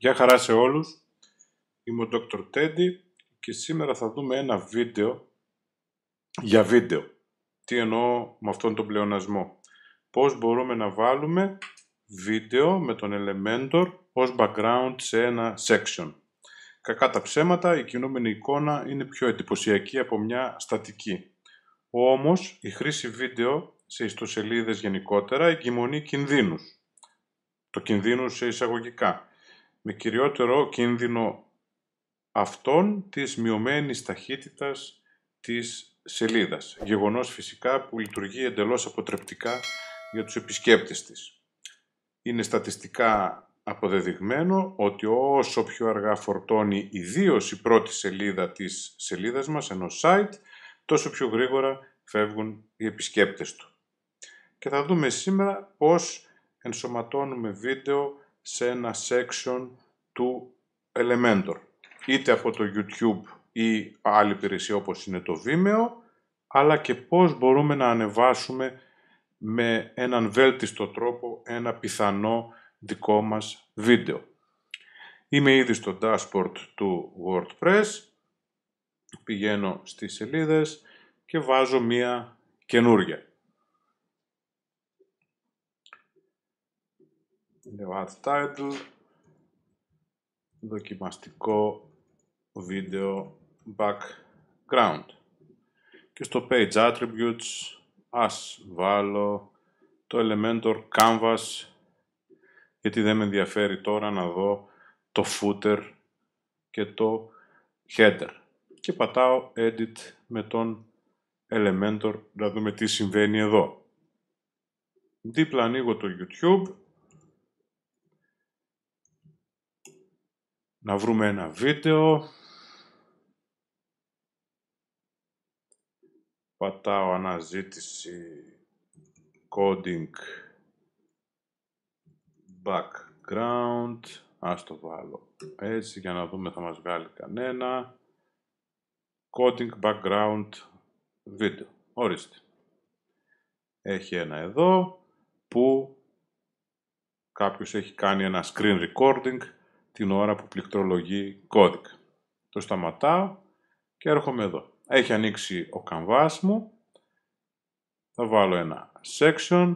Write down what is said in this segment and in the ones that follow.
Γεια χαρά σε όλους, είμαι ο Dr. Teddy και σήμερα θα δούμε ένα βίντεο για βίντεο. Τι εννοώ με αυτόν τον πλεονασμό. Πώς μπορούμε να βάλουμε βίντεο με τον Elementor ως background σε ένα section. Κακά τα ψέματα, η κινούμενη εικόνα είναι πιο εντυπωσιακή από μια στατική. Όμως, η χρήση βίντεο σε ιστοσελίδες γενικότερα εγκυμονεί κινδύνους. Το κινδύνου σε εισαγωγικά με κυριότερο κίνδυνο αυτών της μειωμένης ταχύτητας της σελίδας. Γεγονός φυσικά που λειτουργεί εντελώς αποτρεπτικά για τους επισκέπτες της. Είναι στατιστικά αποδεδειγμένο ότι όσο πιο αργά φορτώνει ιδίως η πρώτη σελίδα της σελίδας μας, ενός site, τόσο πιο γρήγορα φεύγουν οι επισκέπτες του. Και θα δούμε σήμερα πώς ενσωματώνουμε βίντεο σε ένα section του Elementor. Είτε από το YouTube ή άλλη υπηρεσία όπως είναι το Vimeo, αλλά και πώς μπορούμε να ανεβάσουμε με έναν βέλτιστο τρόπο ένα πιθανό δικό μας βίντεο. Είμαι ήδη στο dashboard του WordPress, πηγαίνω στις σελίδες και βάζω μία καινούργια. λέω add title δοκιμαστικό βίντεο background και στο page attributes ας βάλω το Elementor Canvas γιατί δεν με ενδιαφέρει τώρα να δω το footer και το header και πατάω edit με τον Elementor να δούμε τι συμβαίνει εδώ δίπλα ανοίγω το YouTube να βρούμε ένα βίντεο. Πατάω αναζήτηση coding background. Ας το βάλω έτσι για να δούμε θα μας βγάλει κανένα. Coding background βίντεο, Ορίστε. Έχει ένα εδώ που κάποιος έχει κάνει ένα screen recording την ώρα που πληκτρολογεί κώδικα. Το σταματάω και έρχομαι εδώ. Έχει ανοίξει ο καμβάς μου. Θα βάλω ένα section.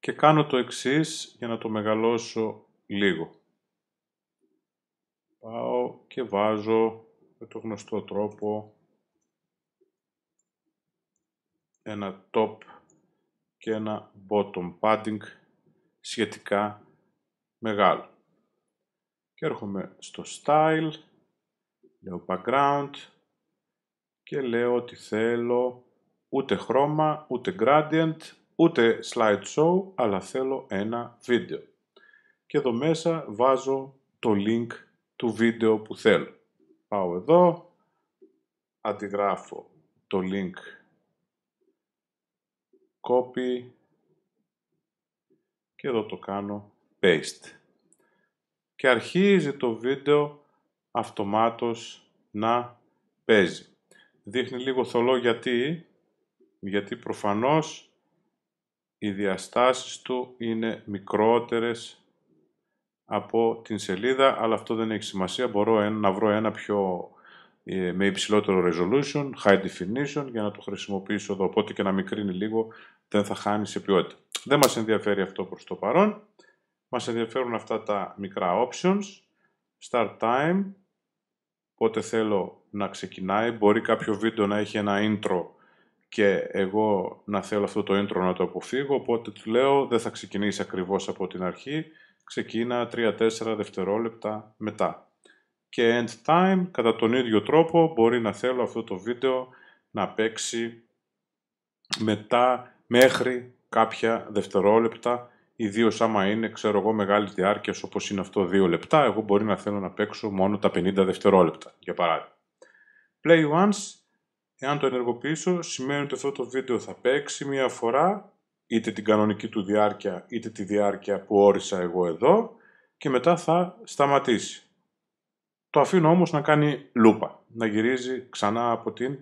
Και κάνω το εξής για να το μεγαλώσω λίγο. Πάω και βάζω με το γνωστό τρόπο ένα top και ένα bottom padding σχετικά μεγάλο. Και έρχομαι στο style, λέω background και λέω ότι θέλω ούτε χρώμα, ούτε gradient, ούτε slideshow, αλλά θέλω ένα βίντεο. Και εδώ μέσα βάζω το link του βίντεο που θέλω. Πάω εδώ, αντιγράφω το link copy και εδώ το κάνω paste. Και αρχίζει το βίντεο αυτομάτως να παίζει. Δείχνει λίγο θολό γιατί, γιατί προφανώς οι διαστάσεις του είναι μικρότερες από την σελίδα, αλλά αυτό δεν έχει σημασία. Μπορώ να βρω ένα πιο ε, με υψηλότερο resolution, high definition για να το χρησιμοποιήσω εδώ. Οπότε και να μικρύνει λίγο δεν θα χάνει σε ποιότητα. Δεν μας ενδιαφέρει αυτό προς το παρόν. Μας ενδιαφέρουν αυτά τα μικρά options. Start time, πότε θέλω να ξεκινάει. Μπορεί κάποιο βίντεο να έχει ένα intro και εγώ να θέλω αυτό το intro να το αποφύγω, οπότε του λέω δεν θα ξεκινήσει ακριβώς από την αρχή, ξεκίνα 3-4 δευτερόλεπτα μετά και end time κατά τον ίδιο τρόπο μπορεί να θέλω αυτό το βίντεο να παίξει μετά μέχρι κάποια δευτερόλεπτα Ιδίως άμα είναι, ξέρω εγώ, μεγάλης διάρκειας όπως είναι αυτό 2 λεπτά, εγώ μπορεί να θέλω να παίξω μόνο τα 50 δευτερόλεπτα, για παράδειγμα. Play once, εάν το ενεργοποιήσω, σημαίνει ότι αυτό το βίντεο θα παίξει μία φορά, είτε την κανονική του διάρκεια, είτε τη διάρκεια που όρισα εγώ εδώ, και μετά θα σταματήσει. Το αφήνω όμως να κάνει λούπα, να γυρίζει ξανά από την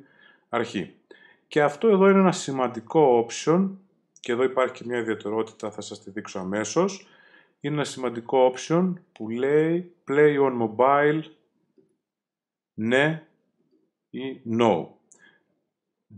αρχή. Και αυτό εδώ είναι ένα σημαντικό option και εδώ υπάρχει και μια ιδιαιτερότητα, θα σας τη δείξω αμέσως. Είναι ένα σημαντικό option που λέει play on mobile, ναι ή no.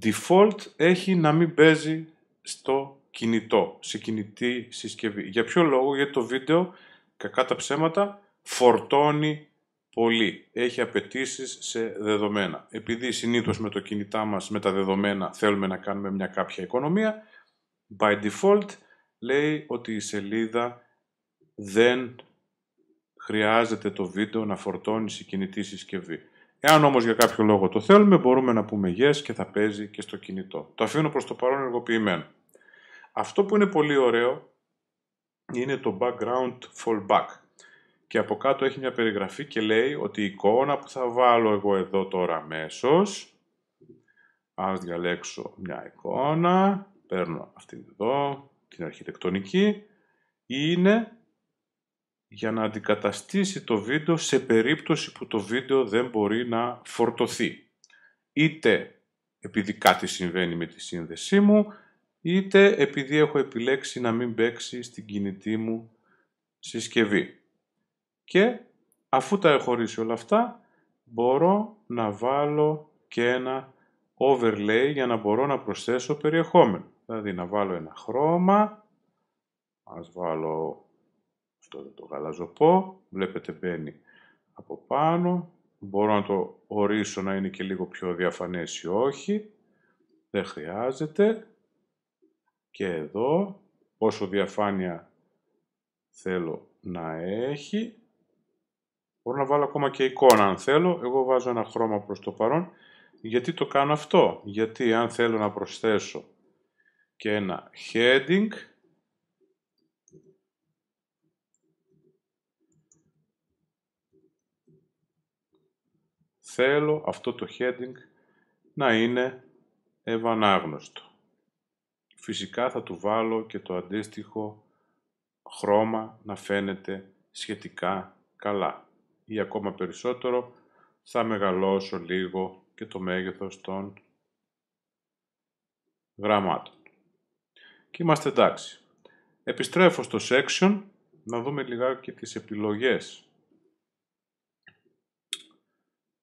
Default έχει να μην παίζει στο κινητό, σε κινητή συσκευή. Για ποιο λόγο, γιατί το βίντεο, κακά τα ψέματα, φορτώνει πολύ. Έχει απαιτήσεις σε δεδομένα. Επειδή συνήθως με το κινητά μας, με τα δεδομένα, θέλουμε να κάνουμε μια κάποια οικονομία, by default λέει ότι η σελίδα δεν χρειάζεται το βίντεο να φορτώνει σε κινητή συσκευή. Εάν όμως για κάποιο λόγο το θέλουμε, μπορούμε να πούμε yes και θα παίζει και στο κινητό. Το αφήνω προς το παρόν ενεργοποιημένο. Αυτό που είναι πολύ ωραίο είναι το background fallback και από κάτω έχει μια περιγραφή και λέει ότι η εικόνα που θα βάλω εγώ εδώ τώρα αμέσως. Ας διαλέξω μια εικόνα, παίρνω αυτην εδώ, την αρχιτεκτονική, είναι για να αντικαταστήσει το βίντεο σε περίπτωση που το βίντεο δεν μπορεί να φορτωθεί. Είτε επειδή κάτι συμβαίνει με τη σύνδεσή μου, είτε επειδή έχω επιλέξει να μην παίξει στην κινητή μου συσκευή και αφού τα έχω ορίσει όλα αυτά μπορώ να βάλω και ένα overlay για να μπορώ να προσθέσω περιεχόμενο. Δηλαδή να βάλω ένα χρώμα, ας βάλω αυτό το γαλαζοπό, βλέπετε μπαίνει από πάνω, μπορώ να το ορίσω να είναι και λίγο πιο διαφανές ή όχι, δεν χρειάζεται και εδώ όσο διαφάνεια θέλω να έχει Μπορώ να βάλω ακόμα και εικόνα αν θέλω. Εγώ βάζω ένα χρώμα προς το παρόν. Γιατί το κάνω αυτό. Γιατί αν θέλω να προσθέσω και ένα heading θέλω αυτό το heading να είναι ευανάγνωστο. Φυσικά θα του βάλω και το αντίστοιχο χρώμα να φαίνεται σχετικά καλά ή ακόμα περισσότερο θα μεγαλώσω λίγο και το μέγεθος των γραμμάτων. Και είμαστε εντάξει. Επιστρέφω στο section να δούμε λιγάκι τις επιλογές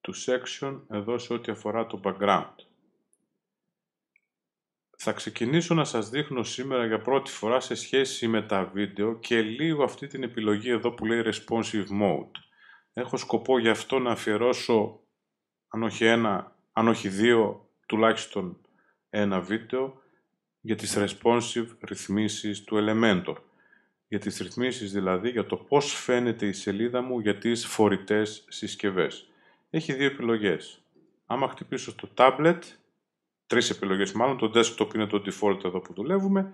του section εδώ σε ό,τι αφορά το background. Θα ξεκινήσω να σας δείχνω σήμερα για πρώτη φορά σε σχέση με τα βίντεο και λίγο αυτή την επιλογή εδώ που λέει Responsive Mode. Έχω σκοπό γι' αυτό να αφιερώσω, αν όχι ένα, αν όχι δύο, τουλάχιστον ένα βίντεο για τις responsive ρυθμίσεις του Elementor. Για τις ρυθμίσεις δηλαδή, για το πώς φαίνεται η σελίδα μου για τις φορητές συσκευές. Έχει δύο επιλογές. Άμα χτυπήσω το tablet, τρεις επιλογές μάλλον, το desktop είναι το default εδώ που δουλεύουμε,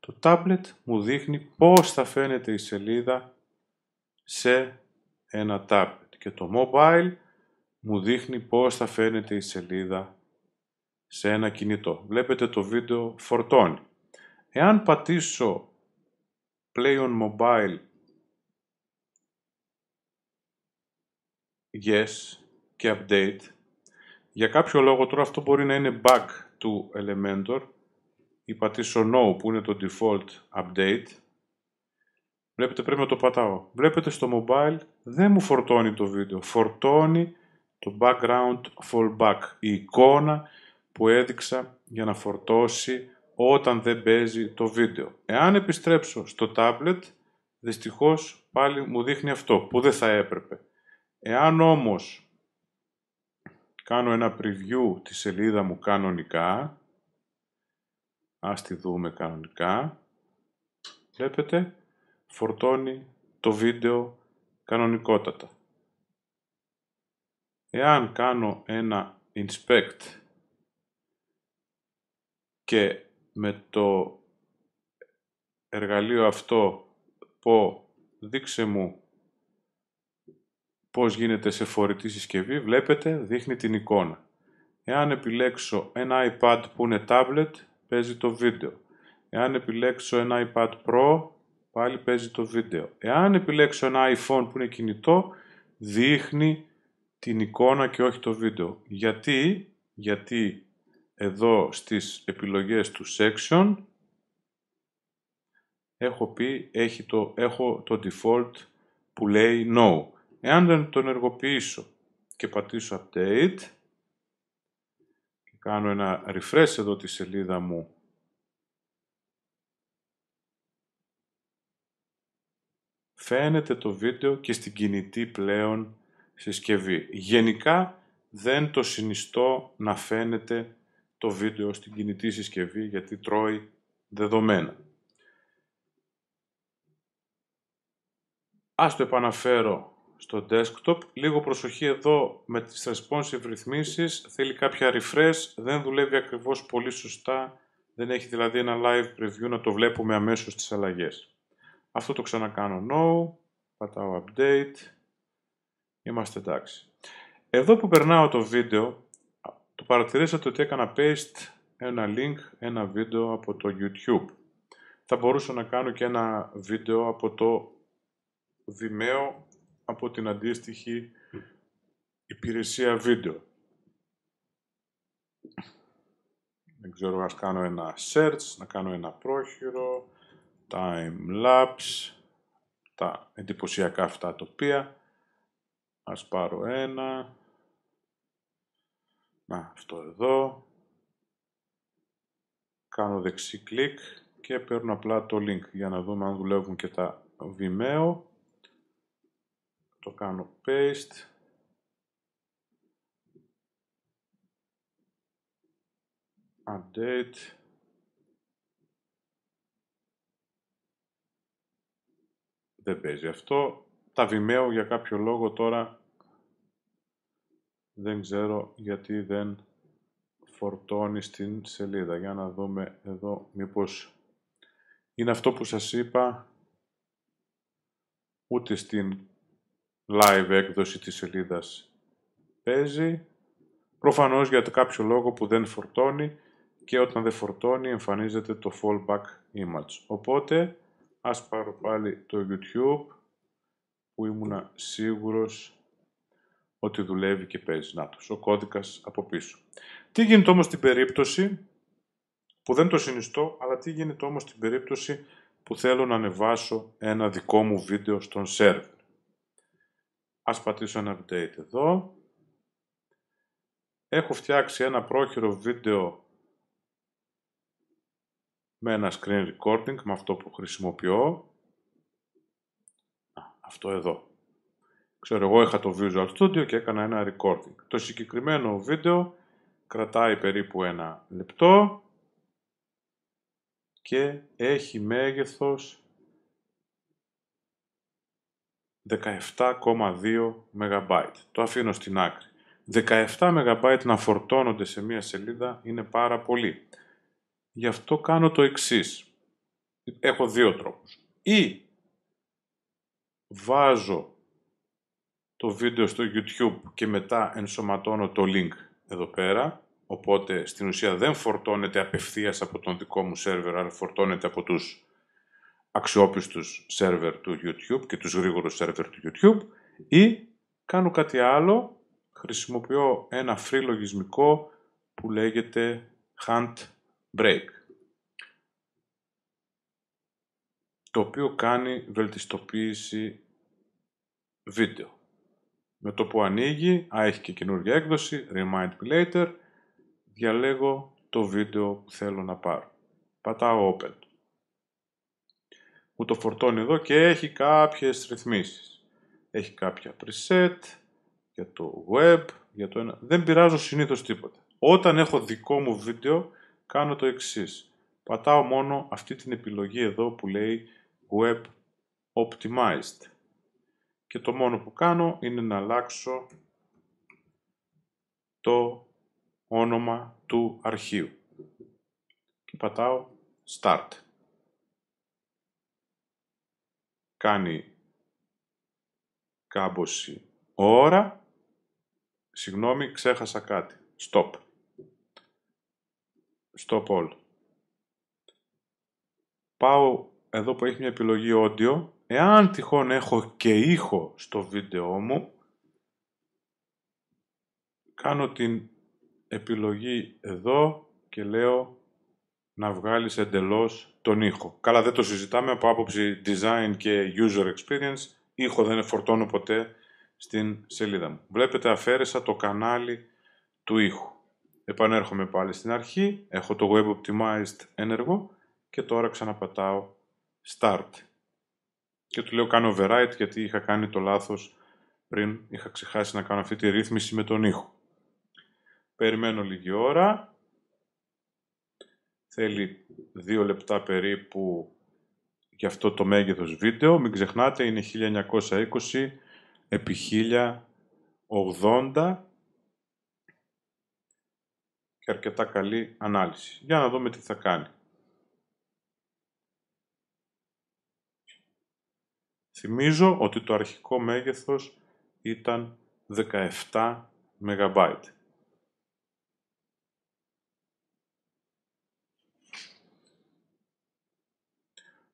το tablet μου δείχνει πώς θα φαίνεται η σελίδα σε ένα tablet και το mobile μου δείχνει πώς θα φαίνεται η σελίδα σε ένα κινητό. Βλέπετε το βίντεο φορτώνει. Εάν πατήσω play on mobile yes και update για κάποιο λόγο τώρα αυτό μπορεί να είναι back του Elementor ή πατήσω no που είναι το default update Βλέπετε πρέπει να το πατάω. Βλέπετε στο mobile δεν μου φορτώνει το βίντεο. Φορτώνει το background fallback. Η εικόνα που έδειξα για να φορτώσει όταν δεν παίζει το βίντεο. Εάν επιστρέψω στο tablet, δυστυχώς πάλι μου δείχνει αυτό που δεν θα έπρεπε. Εάν όμως κάνω ένα preview τη σελίδα μου κανονικά, ας τη δούμε κανονικά, βλέπετε φορτώνει το βίντεο κανονικότατα. Εάν κάνω ένα inspect και με το εργαλείο αυτό πω δείξε μου πώς γίνεται σε φορητή συσκευή, βλέπετε δείχνει την εικόνα. Εάν επιλέξω ένα iPad που είναι tablet, παίζει το βίντεο. Εάν επιλέξω ένα iPad Pro, Πάλι παίζει το βίντεο. Εάν επιλέξω ένα iPhone που είναι κινητό, δείχνει την εικόνα και όχι το βίντεο. Γιατί, γιατί εδώ στις επιλογές του section έχω πει, έχει το, έχω το default που λέει no. Εάν δεν το ενεργοποιήσω και πατήσω update και κάνω ένα refresh εδώ τη σελίδα μου φαίνεται το βίντεο και στην κινητή πλέον συσκευή. Γενικά δεν το συνιστώ να φαίνεται το βίντεο στην κινητή συσκευή γιατί τρώει δεδομένα. Ας το επαναφέρω στο desktop. Λίγο προσοχή εδώ με τις responsive ρυθμίσεις. Θέλει κάποια refresh, δεν δουλεύει ακριβώς πολύ σωστά. Δεν έχει δηλαδή ένα live preview να το βλέπουμε αμέσως τις αλλαγές. Αυτό το ξανακάνω no, πατάω update, είμαστε εντάξει. Εδώ που περνάω το βίντεο, το παρατηρήσατε ότι έκανα paste ένα link, ένα βίντεο από το YouTube. Θα μπορούσα να κάνω και ένα βίντεο από το Vimeo, από την αντίστοιχη υπηρεσία βίντεο. Δεν ξέρω, ας κάνω ένα search, να κάνω ένα πρόχειρο, time-lapse, τα εντυπωσιακά αυτά τοπία. Ας πάρω ένα. Να, αυτό εδώ. Κάνω δεξί κλικ και παίρνω απλά το link για να δούμε αν δουλεύουν και τα Vimeo. Το κάνω paste. Update. δεν παίζει αυτό. Τα Vimeo για κάποιο λόγο τώρα δεν ξέρω γιατί δεν φορτώνει στην σελίδα. Για να δούμε εδώ μήπως είναι αυτό που σας είπα ούτε στην live έκδοση της σελίδας παίζει. Προφανώς για κάποιο λόγο που δεν φορτώνει και όταν δεν φορτώνει εμφανίζεται το fallback image. Οπότε Ας πάρω πάλι το YouTube που ήμουνα σίγουρος ότι δουλεύει και παίζει. Να το ο κώδικας από πίσω. Τι γίνεται όμως στην περίπτωση που δεν το συνιστώ, αλλά τι γίνεται όμως στην περίπτωση που θέλω να ανεβάσω ένα δικό μου βίντεο στον server. Ας πατήσω ένα update εδώ. Έχω φτιάξει ένα πρόχειρο βίντεο με ένα screen recording, με αυτό που χρησιμοποιώ. Α, αυτό εδώ. Ξέρω εγώ είχα το Visual Studio και έκανα ένα recording. Το συγκεκριμένο βίντεο κρατάει περίπου ένα λεπτό και έχει μέγεθος 17,2 MB. Το αφήνω στην άκρη. 17 MB να φορτώνονται σε μία σελίδα είναι πάρα πολύ. Γι' αυτό κάνω το εξής. Έχω δύο τρόπους. Ή βάζω το βίντεο στο YouTube και μετά ενσωματώνω το link εδώ πέρα, οπότε στην ουσία δεν φορτώνεται απευθείας από τον δικό μου σερβερ, αλλά φορτώνεται από τους αξιόπιστους σερβερ του YouTube και τους γρήγορους σερβερ του YouTube ή κάνω κάτι άλλο, χρησιμοποιώ ένα free λογισμικό που λέγεται Hunt break το οποίο κάνει βελτιστοποίηση βίντεο. Με το που ανοίγει, α, έχει και καινούργια έκδοση, remind me later, διαλέγω το βίντεο που θέλω να πάρω. Πατάω open. Μου το φορτώνει εδώ και έχει κάποιες ρυθμίσεις. Έχει κάποια preset για το web, για το ένα. Δεν πειράζω συνήθως τίποτα. Όταν έχω δικό μου βίντεο, κάνω το εξής. Πατάω μόνο αυτή την επιλογή εδώ που λέει Web Optimized. Και το μόνο που κάνω είναι να αλλάξω το όνομα του αρχείου. Και πατάω Start. Κάνει κάμποση ώρα. Συγγνώμη, ξέχασα κάτι. Stop στο poll. Πάω εδώ που έχει μια επιλογή audio. Εάν τυχόν έχω και ήχο στο βίντεό μου, κάνω την επιλογή εδώ και λέω να βγάλεις εντελώς τον ήχο. Καλά δεν το συζητάμε από άποψη design και user experience. Ήχο δεν φορτώνω ποτέ στην σελίδα μου. Βλέπετε αφαίρεσα το κανάλι του ήχου. Επανέρχομαι πάλι στην αρχή, έχω το Web Optimized ένεργο και τώρα ξαναπατάω Start. Και του λέω κάνω Override γιατί είχα κάνει το λάθος πριν, είχα ξεχάσει να κάνω αυτή τη ρύθμιση με τον ήχο. Περιμένω λίγη ώρα, θέλει δύο λεπτά περίπου για αυτό το μέγεθος βίντεο. Μην ξεχνάτε είναι 1920 επί 1080 και αρκετά καλή ανάλυση. Για να δούμε τι θα κάνει. Θυμίζω ότι το αρχικό μέγεθος ήταν 17 MB.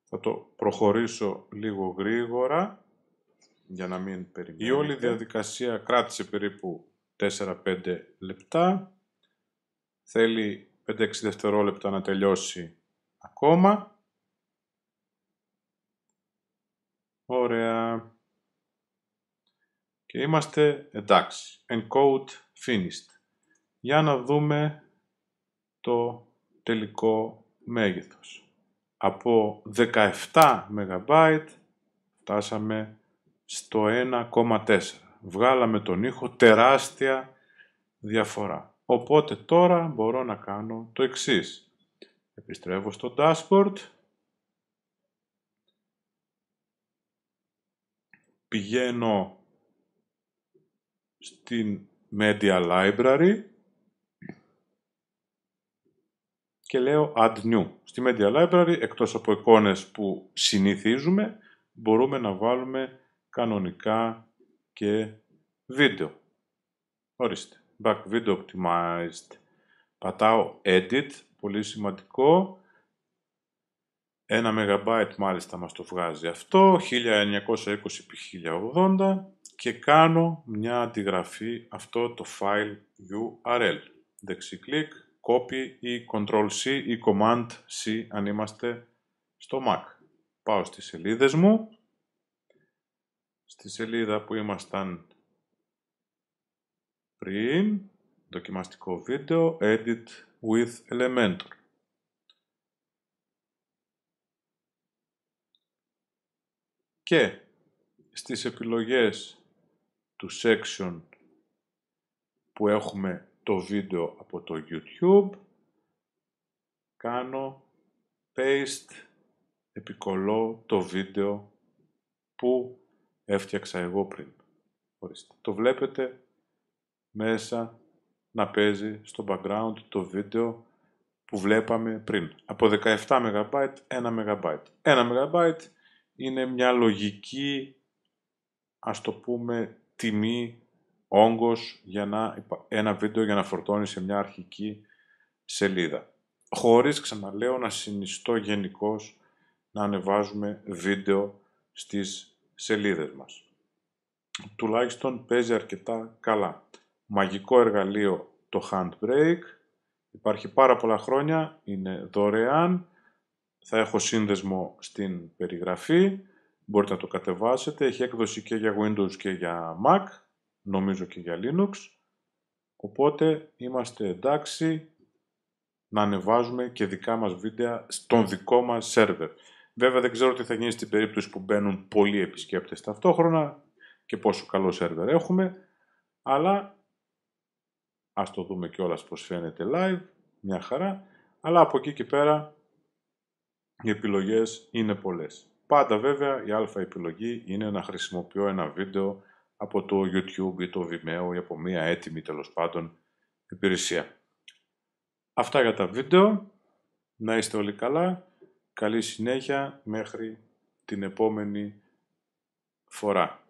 Θα το προχωρήσω λίγο γρήγορα για να μην περιμένει. Η όλη διαδικασία κράτησε περίπου 4-5 λεπτά. Θέλει 5-6 δευτερόλεπτα να τελειώσει ακόμα. Ωραία. Και είμαστε εντάξει. Encode finished. Για να δούμε το τελικό μέγεθος. Από 17 MB φτάσαμε στο 1,4. Βγάλαμε τον ήχο τεράστια διαφορά. Οπότε τώρα μπορώ να κάνω το εξής. Επιστρέφω στο dashboard. Πηγαίνω στην Media Library και λέω Add New. Στη Media Library, εκτός από εικόνες που συνηθίζουμε, μπορούμε να βάλουμε κανονικά και βίντεο. Ορίστε. Back Video Optimized. Πατάω Edit, πολύ σημαντικό. 1 MB μάλιστα μας το βγάζει αυτό, 1920x1080 και κάνω μια αντιγραφή αυτό το file URL. Δεξί κλικ, copy ή control C ή command C αν είμαστε στο Mac. Πάω στις σελίδες μου. Στη σελίδα που ήμασταν πριν, δοκιμαστικό βίντεο, edit with Elementor. Και στις επιλογές του section που έχουμε το βίντεο από το YouTube, κάνω paste, επικολώ το βίντεο που έφτιαξα εγώ πριν. Ορίστε. Το βλέπετε μέσα να παίζει στο background το βίντεο που βλέπαμε πριν. Από 17 MB, 1 MB. 1 MB είναι μια λογική, ας το πούμε, τιμή, όγκος για να, ένα βίντεο για να φορτώνει σε μια αρχική σελίδα. Χωρίς, ξαναλέω, να συνιστώ γενικώς να ανεβάζουμε βίντεο στις σελίδες μας. Τουλάχιστον παίζει αρκετά καλά μαγικό εργαλείο το Handbrake. Υπάρχει πάρα πολλά χρόνια, είναι δωρεάν. Θα έχω σύνδεσμο στην περιγραφή. Μπορείτε να το κατεβάσετε. Έχει έκδοση και για Windows και για Mac, νομίζω και για Linux. Οπότε είμαστε εντάξει να ανεβάζουμε και δικά μας βίντεο στον δικό μας σερβερ. Βέβαια δεν ξέρω τι θα γίνει στην περίπτωση που μπαίνουν πολλοί επισκέπτες ταυτόχρονα και πόσο καλό σερβερ έχουμε, αλλά Ας το δούμε κιόλας πως φαίνεται live, μια χαρά, αλλά από εκεί και πέρα οι επιλογές είναι πολλές. Πάντα βέβαια η αλφα επιλογή είναι να χρησιμοποιώ ένα βίντεο από το YouTube ή το Vimeo ή από μια έτοιμη τέλος πάντων υπηρεσία. Αυτά για τα βίντεο. Να είστε όλοι καλά. Καλή συνέχεια μέχρι την επόμενη φορά.